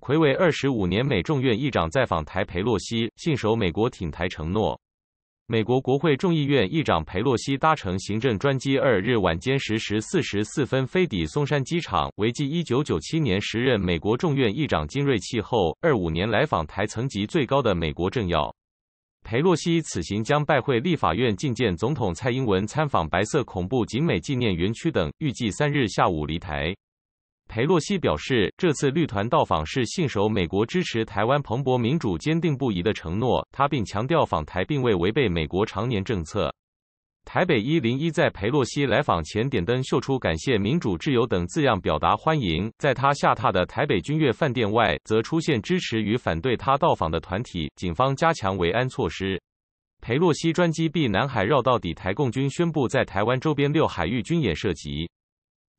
魁违二十五年，美众院议长在访台。佩洛西信守美国挺台承诺。美国国会众议院议长佩洛西搭乘行政专机，二日晚间十时四十四分飞抵松山机场。为继一九九七年时任美国众院议长金瑞气后，二五年来访台层级最高的美国政要。佩洛西此行将拜会立法院，觐见总统蔡英文，参访白色恐怖警美纪念园区等。预计三日下午离台。裴洛西表示，这次绿团到访是信守美国支持台湾蓬勃民主坚定不移的承诺。他并强调，访台并未违背美国常年政策。台北一零一在裴洛西来访前点灯秀出“感谢民主挚友”等字样表达欢迎。在他下榻的台北君悦饭店外，则出现支持与反对他到访的团体，警方加强维安措施。裴洛西专机避南海绕道抵台，共军宣布在台湾周边六海域军演涉及。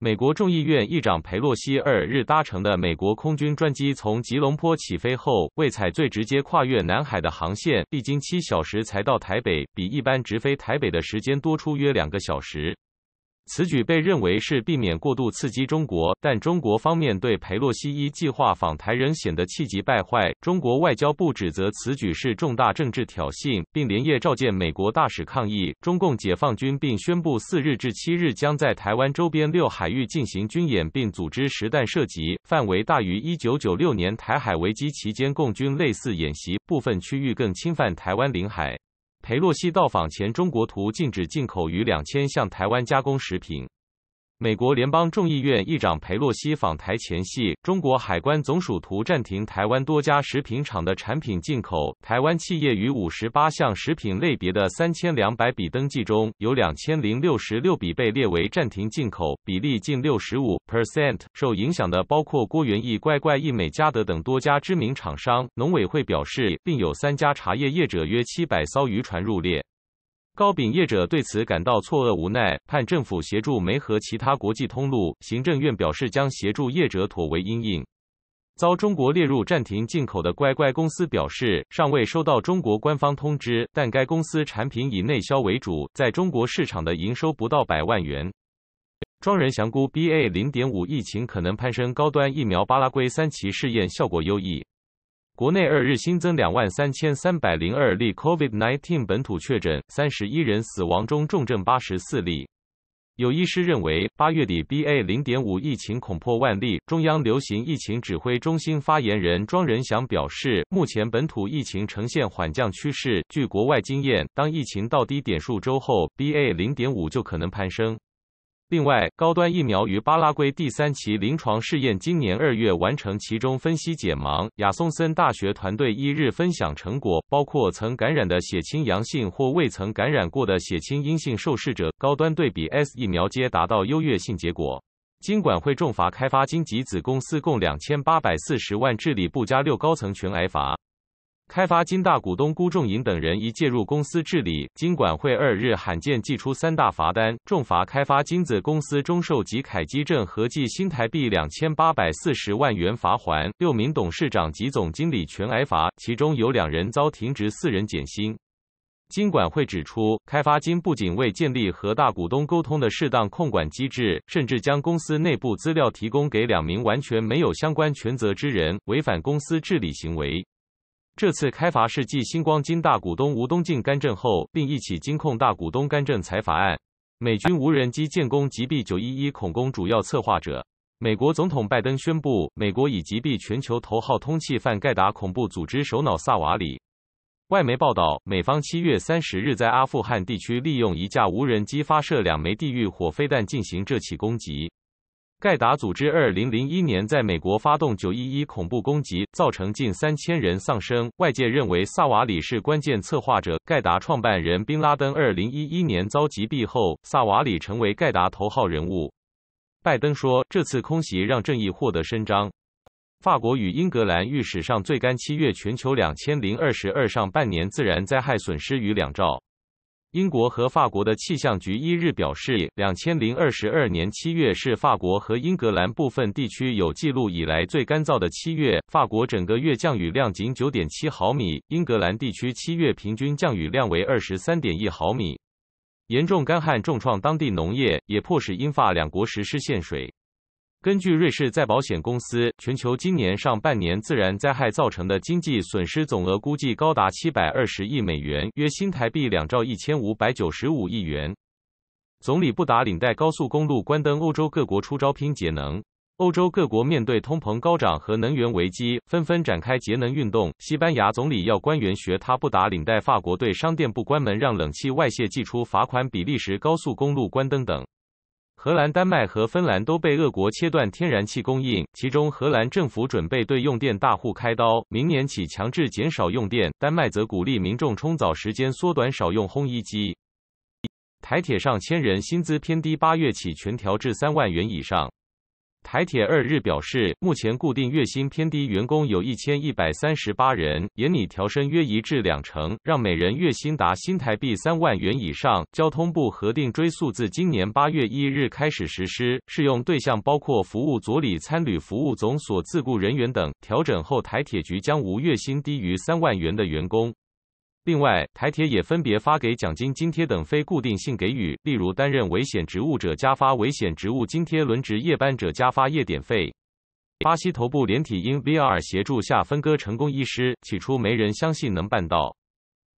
美国众议院议长佩洛西二日搭乘的美国空军专机从吉隆坡起飞后，未采最直接跨越南海的航线，历经七小时才到台北，比一般直飞台北的时间多出约两个小时。此举被认为是避免过度刺激中国，但中国方面对佩洛西一计划访台仍显得气急败坏。中国外交部指责此举是重大政治挑衅，并连夜召见美国大使抗议。中共解放军并宣布四日至七日将在台湾周边六海域进行军演，并组织实弹射击，范围大于一九九六年台海危机期间共军类似演习，部分区域更侵犯台湾领海。裴洛西到访前，中国图禁止进口逾两千项台湾加工食品。美国联邦众议院议长佩洛西访台前夕，中国海关总署图暂停台湾多家食品厂的产品进口。台湾企业于五十八项食品类别的三千两百笔登记中，有两千零六十六笔被列为暂停进口，比例近六十五 percent。受影响的包括郭元益、乖乖益美、嘉德等多家知名厂商。农委会表示，并有三家茶叶业者约七百艘渔船入列。高秉业者对此感到错愕无奈，盼政府协助梅和其他国际通路。行政院表示将协助业者妥为应应。遭中国列入暂停进口的乖乖公司表示，尚未收到中国官方通知，但该公司产品以内销为主，在中国市场的营收不到百万元。庄仁祥估 BA 零点五疫情可能攀升，高端疫苗巴拉圭三期试验效果优异。国内二日新增两万三千三百零二例 COVID-19 本土确诊，三十一人死亡，中重症八十四例。有医师认为，八月底 BA.0.5 疫情恐破万例。中央流行疫情指挥中心发言人庄仁祥表示，目前本土疫情呈现缓降趋势。据国外经验，当疫情到低点数周后，BA.0.5 就可能攀升。另外，高端疫苗于巴拉圭第三期临床试验今年二月完成其中分析解盲。亚松森大学团队一日分享成果，包括曾感染的血清阳性或未曾感染过的血清阴性受试者，高端对比 S 疫苗皆达到优越性结果。经管会重罚开发金及子公司共两千八百四十万，治理布加六高层群癌阀。开发金大股东辜仲颖等人一介入公司治理，金管会二日罕见寄出三大罚单，重罚开发金子公司中寿及凯基镇合计新台币两千八百四十万元罚还六名董事长及总经理全挨罚，其中有两人遭停职，四人减薪。金管会指出，开发金不仅未建立和大股东沟通的适当控管机制，甚至将公司内部资料提供给两名完全没有相关权责之人，违反公司治理行为。这次开罚是继星光金大股东吴东进干政后，并一起金控大股东干政财阀案。美军无人机建功击毙911恐攻主要策划者。美国总统拜登宣布，美国已击毙全球头号通缉犯盖达恐怖组织首脑萨瓦里。外媒报道，美方七月三十日在阿富汗地区利用一架无人机发射两枚地狱火飞弹进行这起攻击。盖达组织2001年在美国发动911恐怖攻击，造成近3000人丧生。外界认为萨瓦里是关键策划者。盖达创办人宾拉登2011年遭击毙后，萨瓦里成为盖达头号人物。拜登说，这次空袭让正义获得伸张。法国与英格兰遇史上最干七月，全球2022上半年自然灾害损失逾两兆。英国和法国的气象局一日表示，两千零二十二年七月是法国和英格兰部分地区有记录以来最干燥的七月。法国整个月降雨量仅九点七毫米，英格兰地区七月平均降雨量为二十三点一毫米，严重干旱重创当地农业，也迫使英法两国实施限水。根据瑞士再保险公司，全球今年上半年自然灾害造成的经济损失总额估计高达七百二十亿美元，约新台币两兆一千五百九十五亿元。总理布达领带，高速公路关灯。欧洲各国出招拼节能。欧洲各国面对通膨高涨和能源危机，纷纷展开节能运动。西班牙总理要官员学他布达领带，法国对商店不关门让冷气外泄寄出罚款，比利时高速公路关灯等。荷兰、丹麦和芬兰都被俄国切断天然气供应，其中荷兰政府准备对用电大户开刀，明年起强制减少用电；丹麦则鼓励民众冲澡时间缩短，少用烘衣机。台铁上千人薪资偏低，八月起全调至三万元以上。台铁二日表示，目前固定月薪偏低员工有一千一百三十八人，拟调升约一至两成，让每人月薪达新台币三万元以上。交通部核定追溯自今年八月一日开始实施，适用对象包括服务组里、参旅服务总所自雇人员等。调整后，台铁局将无月薪低于三万元的员工。另外，台铁也分别发给奖金、津贴等非固定性给予，例如担任危险职务者加发危险职务津贴，轮值夜班者加发夜点费。巴西头部连体婴 VR 协助下分割成功，医师起初没人相信能办到。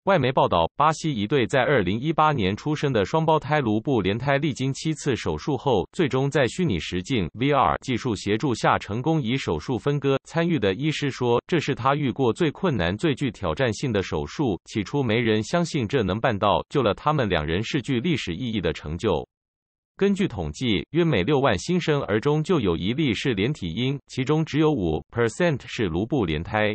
外媒报道，巴西一对在二零一八年出生的双胞胎卢布连胎，历经七次手术后，最终在虚拟实境 （VR） 技术协助下成功以手术分割。参与的医师说：“这是他遇过最困难、最具挑战性的手术。起初没人相信这能办到，救了他们两人，是具历史意义的成就。”根据统计，约每六万新生儿中就有一例是连体婴，其中只有五 percent 是卢布连胎。